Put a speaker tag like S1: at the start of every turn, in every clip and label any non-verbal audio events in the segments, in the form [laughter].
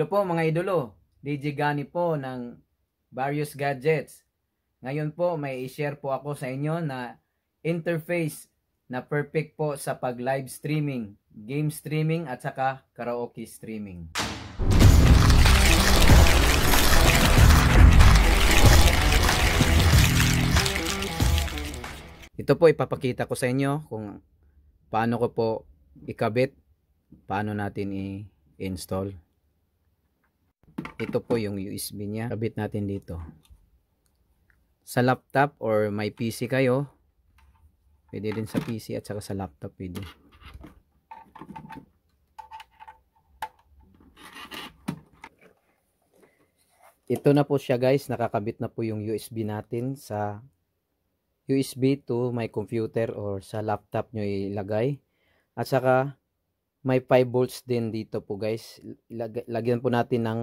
S1: Hello po mga idolo, DJ Gani po ng Various Gadgets. Ngayon po may i-share po ako sa inyo na interface na perfect po sa pag live streaming, game streaming at saka karaoke streaming. Ito po ipapakita ko sa inyo kung paano ko po ikabit, paano natin i-install. Ito po yung USB niya. Kabit natin dito. Sa laptop or may PC kayo, pwede din sa PC at saka sa laptop pwede. Ito na po siya guys, nakakabit na po yung USB natin sa USB to my computer or sa laptop nyo ilagay. At saka may 5 volts din dito po guys. Lagyan po natin ng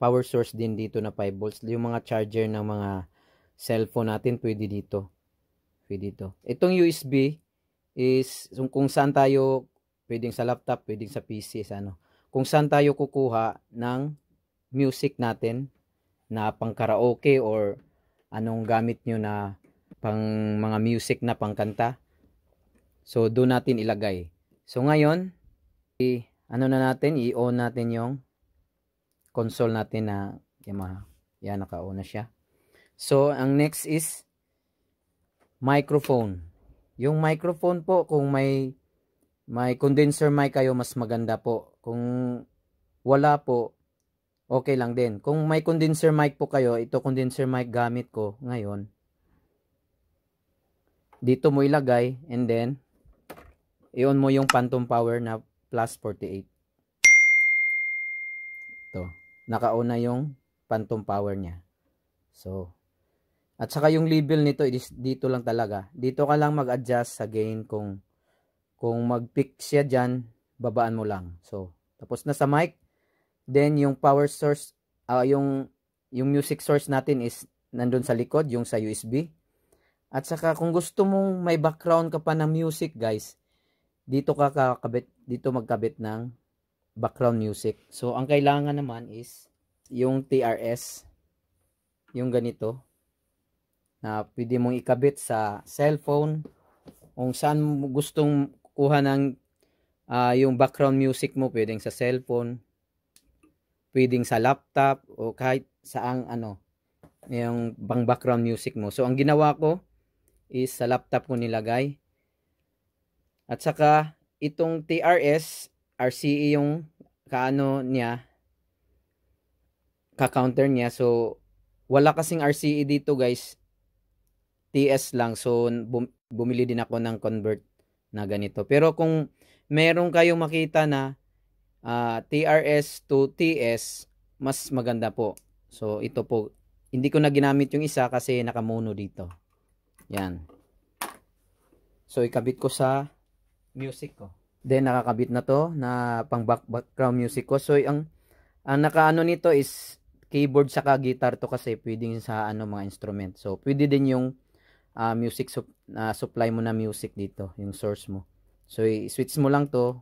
S1: power source din dito na 5 volts. Yung mga charger ng mga cellphone natin pwede dito. Pwede dito. Itong USB is kung saan tayo pwedeng sa laptop, pwedeng sa PC, sa ano. Kung saan tayo kukuha ng music natin na pang karaoke or anong gamit nyo na pang mga music na pangkanta. So, doon natin ilagay. So, ngayon, i ano na natin, i-on natin yung console natin na mga Yan, nakauna siya. So, ang next is microphone. Yung microphone po, kung may may condenser mic kayo, mas maganda po. Kung wala po, okay lang din. Kung may condenser mic po kayo, ito condenser mic gamit ko ngayon. Dito mo ilagay and then i-on mo yung phantom power na plus 48. to nakauna yung phantom power niya. So, at saka yung level nito dito lang talaga. Dito ka lang mag-adjust sa gain kung kung mag-pick siya diyan, babaan mo lang. So, tapos na sa mic, then yung power source, uh, yung yung music source natin is nandun sa likod, yung sa USB. At saka kung gusto mong may background ka pa ng music, guys, dito ka kakabit, dito magkabit ng background music. So, ang kailangan naman is yung TRS, yung ganito, na pwede mong ikabit sa cellphone, kung saan gustong kuha ng uh, yung background music mo, pwedeng sa cellphone, pwedeng sa laptop, o kahit saang ano, yung bang background music mo. So, ang ginawa ko is sa laptop ko nilagay. At saka, itong TRS, RCE yung kaano niya, ka-counter niya. So, wala kasing RCE dito guys. TS lang. So, bum bumili din ako ng convert na ganito. Pero kung meron kayong makita na uh, ah, TRS to TS, mas maganda po. So, ito po. Hindi ko na ginamit yung isa kasi nakamono dito. Yan. So, ikabit ko sa music ko. Then nakakabit na to na pang background music ko. So ang ang nakaano nito is keyboard saka guitar to kasi pwedeng sa ano mga instrument. So pwede din yung uh, music sup, uh, supply mo na music dito, yung source mo. So i-switch mo lang to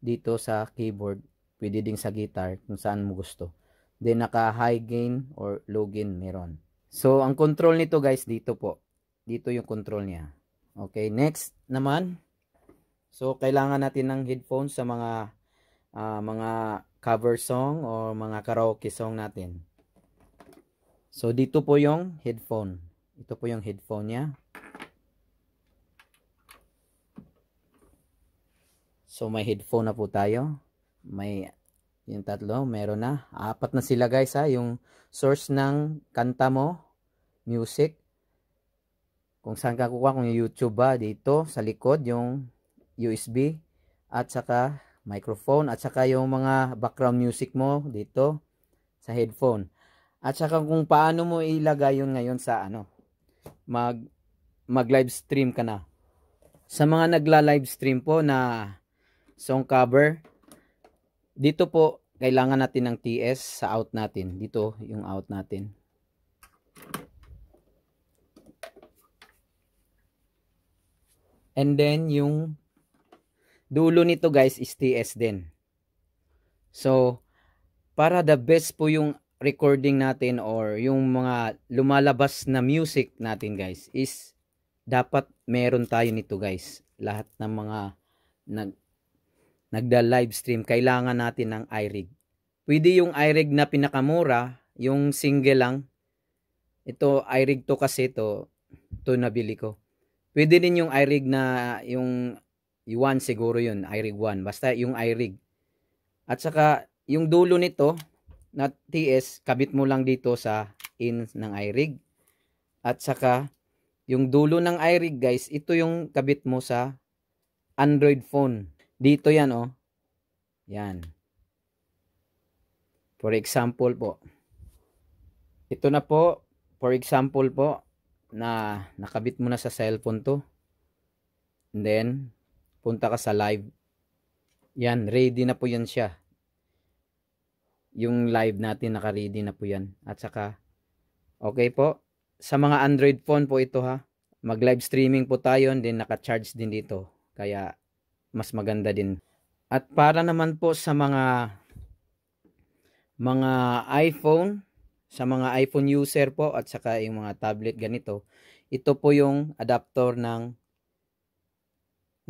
S1: dito sa keyboard, pwede din sa guitar kung saan mo gusto. Then naka high gain or low gain meron. So ang control nito guys dito po. Dito yung control niya. Okay, next naman So kailangan natin ng headphones sa mga uh, mga cover song o mga karaoke song natin. So dito po yung headphone. Ito po yung headphone niya. So may headphone na po tayo. May yung tatlo, meron na. Apat na sila guys ha, yung source ng kanta mo, music. Kung saan ka kukuha, kung YouTube ba, dito sa likod yung USB at saka microphone at saka yung mga background music mo dito sa headphone. At saka kung paano mo ilagay yun ngayon sa ano mag mag live stream ka na. Sa mga nagla-live stream po na song cover dito po kailangan natin ng TS sa out natin. Dito yung out natin. And then yung dulo nito guys is TS din. So, para the best po yung recording natin or yung mga lumalabas na music natin guys is dapat meron tayo nito guys. Lahat ng mga nag nagda live stream kailangan natin ng iRig. Pwede yung iRig na pinakamura, yung single lang. Ito iRig to kasi to to nabili ko. Pwede din yung iRig na yung Iwan siguro yun, iRig 1. Basta yung iRig. At saka, yung dulo nito, na TS, kabit mo lang dito sa in ng iRig. At saka, yung dulo ng iRig guys, ito yung kabit mo sa Android phone. Dito yan oh. Yan. For example po. Ito na po, for example po, na nakabit mo na sa cellphone to. And then, punta ka sa live. Yan, ready na po yan siya. Yung live natin, naka-ready na po yan. At saka, okay po, sa mga Android phone po ito ha. Mag-live streaming po tayo, din naka-charge din dito. Kaya, mas maganda din. At para naman po sa mga mga iPhone, sa mga iPhone user po at saka yung mga tablet ganito, ito po yung adapter ng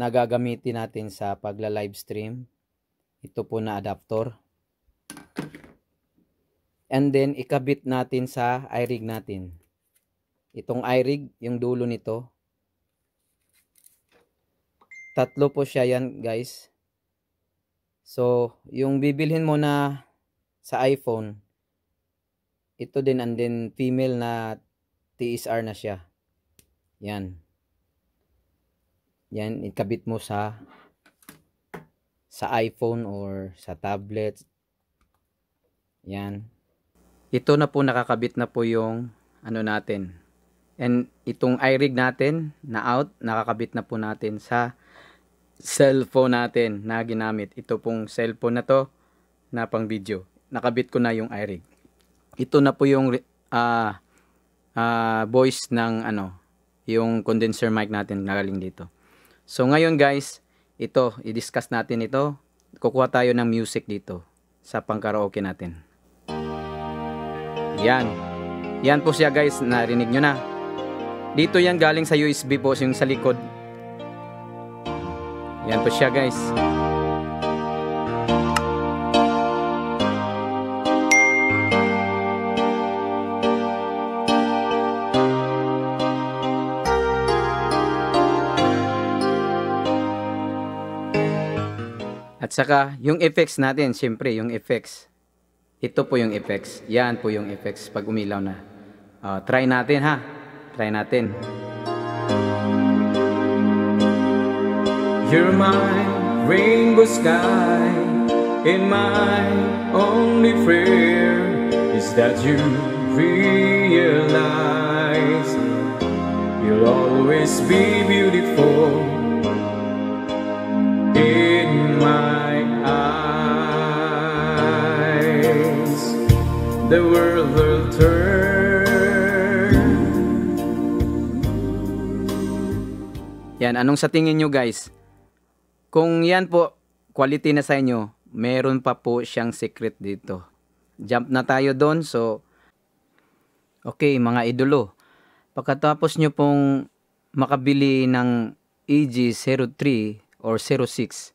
S1: na gagamitin natin sa pagla-live stream. Ito po na adapter. And then ikabit natin sa iRig natin. Itong iRig, yung dulo nito. Tatlo po siya yan guys. So, yung bibilhin mo na sa iPhone, ito din and then female na TSR na siya. Yan. Yan, ikabit mo sa sa iPhone or sa tablet. Yan. Ito na po nakakabit na po yung ano natin. And itong iRig natin na out, nakakabit na po natin sa cellphone natin na ginamit. Ito pong cellphone na to na pang video. Nakabit ko na yung iRig. Ito na po yung uh, uh, voice ng ano, yung condenser mic natin nagaling dito. So ngayon guys, ito, i-discuss natin ito. Kukuha tayo ng music dito sa pangkaraoke natin. Yan. Yan po siya guys, narinig nyo na. Dito yan galing sa USB po, yung sa likod. Yan po siya guys. At saka, yung effects natin, siyempre, yung effects. Ito po yung effects. Yan po yung effects pag umilaw na. Uh, try natin ha. Try natin. You're my rainbow sky And my only prayer Is that you realize You'll always be beautiful the world will turn. Yan, anong sa tingin nyo guys? Kung yan po, quality na sa inyo, meron pa po siyang secret dito. Jump na tayo doon, so okay mga idolo. Pagkatapos nyo pong makabili ng EG03 or 06,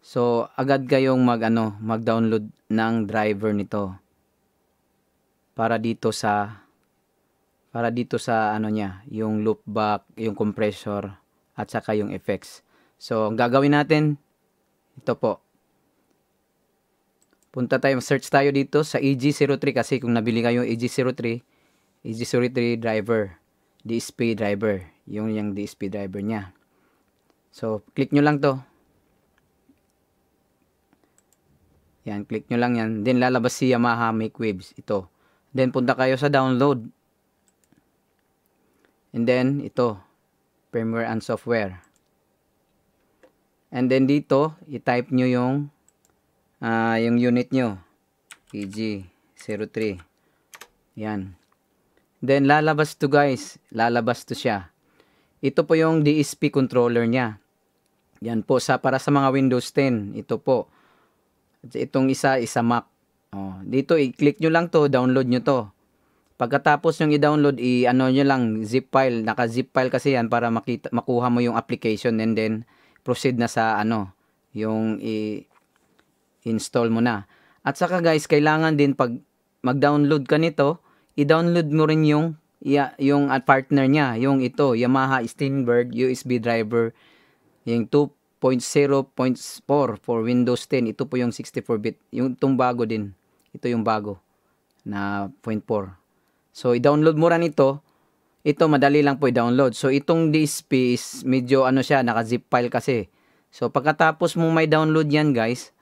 S1: so agad kayong mag, ano, mag-download ng driver nito para dito sa para dito sa ano niya, yung loopback, yung compressor at saka yung effects. So, ang gagawin natin ito po. Punta tayo, search tayo dito sa EG03 kasi kung nabili kayo yung EG03, EG03 driver, DSP driver, yung yung DSP driver niya. So, click nyo lang to. Yan, click nyo lang yan. Then, lalabas si Yamaha Make Waves. Ito. Then, punta kayo sa download. And then, ito. Firmware and software. And then, dito, i-type nyo yung, uh, yung unit nyo. PG03. Yan. Then, lalabas to guys. Lalabas to siya. Ito po yung DSP controller niya. Yan po. Sa, para sa mga Windows 10. Ito po. Itong isa, isa Mac. Oh, dito i-click nyo lang to, download nyo to. Pagkatapos yung i-download, i-ano nyo lang, zip file. Naka-zip file kasi yan para makita, makuha mo yung application and then proceed na sa ano, yung i-install mo na. At saka guys, kailangan din pag mag-download ka nito, i-download mo rin yung yung partner niya, yung ito, Yamaha Steinberg USB driver, yung 2.0.4 for Windows 10. Ito po yung 64-bit. Yung itong bago din. Ito yung bago na 0.4. So, i-download mo rin ito. Ito, madali lang po i-download. So, itong DSP is medyo ano siya, naka-zip file kasi. So, pagkatapos mo may download yan guys,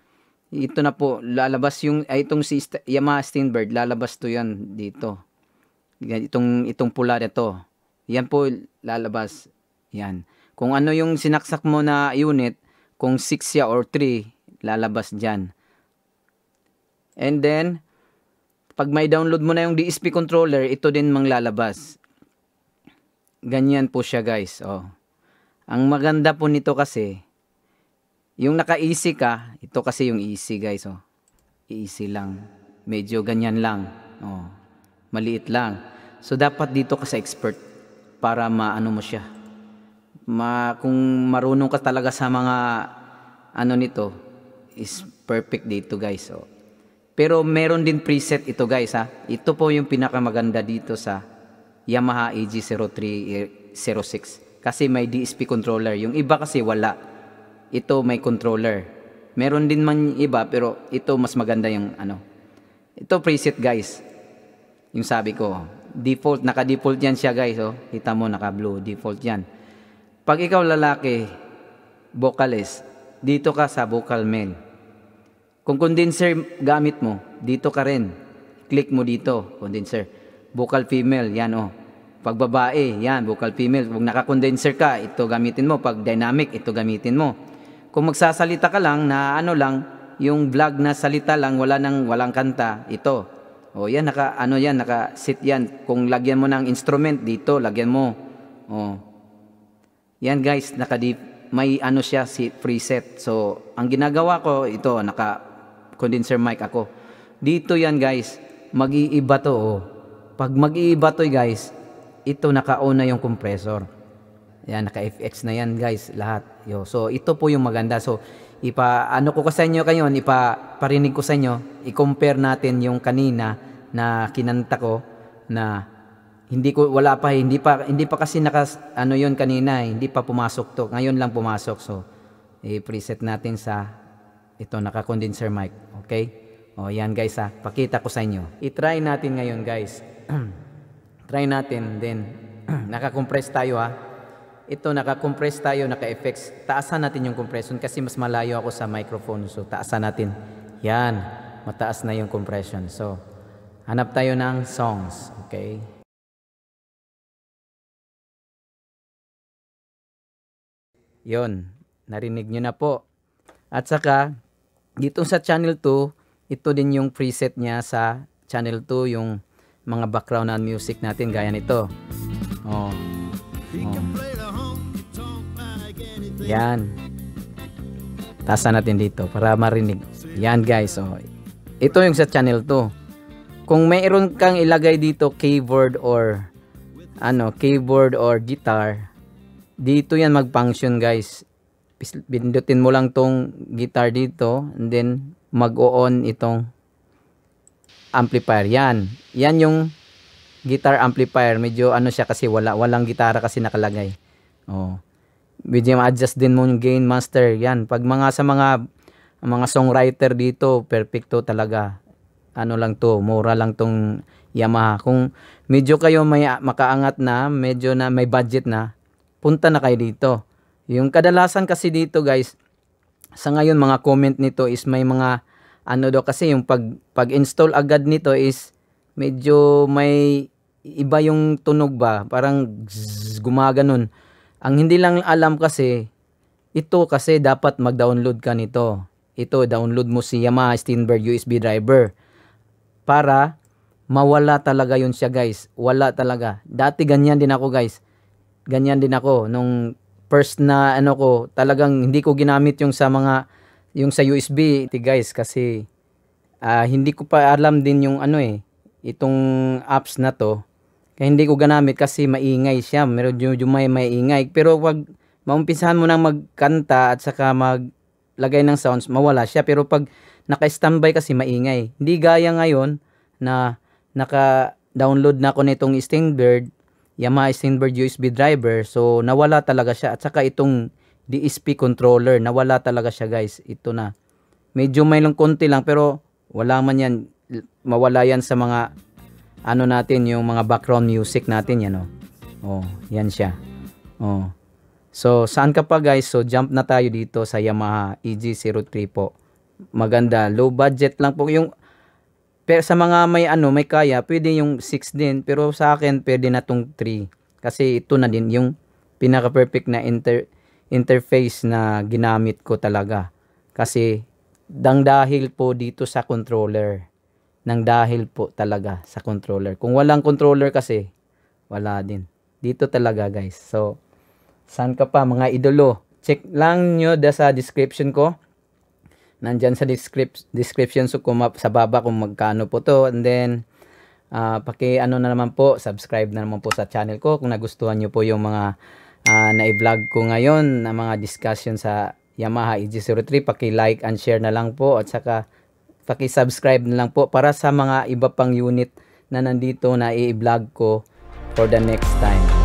S1: ito na po, lalabas yung, ay, itong si Yamaha Steinberg, lalabas to yan dito. Itong, itong pula nito. Yan po, lalabas. Yan. Kung ano yung sinaksak mo na unit, kung 6 siya or 3, lalabas dyan. And then, pag may download mo na yung DSP controller, ito din manglalabas. Ganyan po siya guys. Oh. Ang maganda po nito kasi, yung naka-easy ka, ito kasi yung easy guys. Oh. Easy lang. Medyo ganyan lang. Oh. Maliit lang. So dapat dito ka sa expert para maano mo siya. Ma, kung marunong ka talaga sa mga ano nito, is perfect dito guys. Oh. Pero meron din preset ito guys ha. Ito po yung pinakamaganda dito sa Yamaha EG0306 eh, kasi may DSP controller. Yung iba kasi wala. Ito may controller. Meron din man iba pero ito mas maganda yung ano. Ito preset guys. Yung sabi ko, default naka-default yan siya guys oh. Kita mo naka-blue default yan. Pag ikaw lalaki vocalist, dito ka sa vocal male. Kung condenser gamit mo, dito ka rin. Click mo dito, condenser. Vocal female, yan o. Oh. Pag babae, yan, vocal female. Pag naka-condenser ka, ito gamitin mo. Pag dynamic, ito gamitin mo. Kung magsasalita ka lang na ano lang, yung vlog na salita lang, wala nang walang kanta, ito. O yan, naka, ano yan, naka-sit yan. Kung lagyan mo ng instrument dito, lagyan mo. O. Yan guys, naka may ano siya si preset. So, ang ginagawa ko ito naka condenser mic ako. Dito yan guys, mag-iiba to oh. Pag mag-iiba to guys, ito nakauna yung compressor. Yan, naka-FX na yan guys, lahat. Yo. So, ito po yung maganda. So, ipa, ano ko, ko sa inyo kayo, ipaparinig ko sa inyo, i-compare natin yung kanina na kinanta ko na hindi ko wala pa hindi pa hindi pa kasi naka ano yon kanina eh. hindi pa pumasok to ngayon lang pumasok so i-preset natin sa ito, naka-condenser mic. Okay? O, yan guys ha. Pakita ko sa inyo. I-try natin ngayon guys. [clears throat] Try natin then [clears throat] naka-compress tayo ha. Ito, naka-compress tayo, naka-effects. Taasan natin yung compression kasi mas malayo ako sa microphone. So, taasan natin. Yan. Mataas na yung compression. So, hanap tayo ng songs. Okay? Yon, narinig nyo na po. At saka, dito sa channel 2, ito din yung preset niya sa channel 2, yung mga background na music natin gaya nito. Oh. oh. Yan. Tasa natin dito para marinig. Yan guys. Oh. Ito yung sa channel 2. Kung mayroon kang ilagay dito keyboard or ano, keyboard or guitar, dito yan mag-function guys pindutin mo lang tong guitar dito and then mag-on itong amplifier yan yan yung guitar amplifier medyo ano siya kasi wala walang gitara kasi nakalagay oh medyo adjust din mo yung gain master yan pag mga sa mga mga songwriter dito perfecto talaga ano lang to mura lang tong Yamaha kung medyo kayo may makaangat na medyo na may budget na punta na kayo dito yung kadalasan kasi dito guys, sa ngayon mga comment nito is may mga ano daw kasi yung pag pag-install agad nito is medyo may iba yung tunog ba, parang zzz, gumaganon. Ang hindi lang alam kasi ito kasi dapat mag-download ka nito. Ito download mo si Yamaha Steinberg USB driver para mawala talaga yun siya guys. Wala talaga. Dati ganyan din ako guys. Ganyan din ako nung first na ano ko, talagang hindi ko ginamit yung sa mga yung sa USB, ti eh, guys kasi uh, hindi ko pa alam din yung ano eh itong apps na to. Kaya hindi ko ginamit kasi maingay siya. Meron yung may maingay. Pero pag maumpisahan mo nang magkanta at saka maglagay ng sounds, mawala siya. Pero pag naka-standby kasi maingay. Hindi gaya ngayon na naka-download na ako nitong Stingbird Yamaha Steinberg USB driver. So, nawala talaga siya. At saka itong DSP controller, nawala talaga siya guys. Ito na. Medyo may lang konti lang pero wala man yan. Mawala yan sa mga ano natin, yung mga background music natin. Yan o. Oh. oh, yan siya. Oh. So, saan ka pa guys? So, jump na tayo dito sa Yamaha EG03 po. Maganda. Low budget lang po. Yung pero sa mga may ano, may kaya, pwede yung 6 din. Pero sa akin, pwede na tong 3. Kasi ito na din yung pinaka-perfect na inter interface na ginamit ko talaga. Kasi dang dahil po dito sa controller. Nang dahil po talaga sa controller. Kung walang controller kasi, wala din. Dito talaga guys. So, saan ka pa mga idolo? Check lang nyo da sa description ko nandyan sa descript, description so kung sa baba kung magkano po to and then uh, paki ano na naman po subscribe na naman po sa channel ko kung nagustuhan nyo po yung mga uh, ah, na-vlog ko ngayon na mga discussion sa Yamaha EG03 paki like and share na lang po at saka paki subscribe na lang po para sa mga iba pang unit na nandito na i-vlog ko for the next time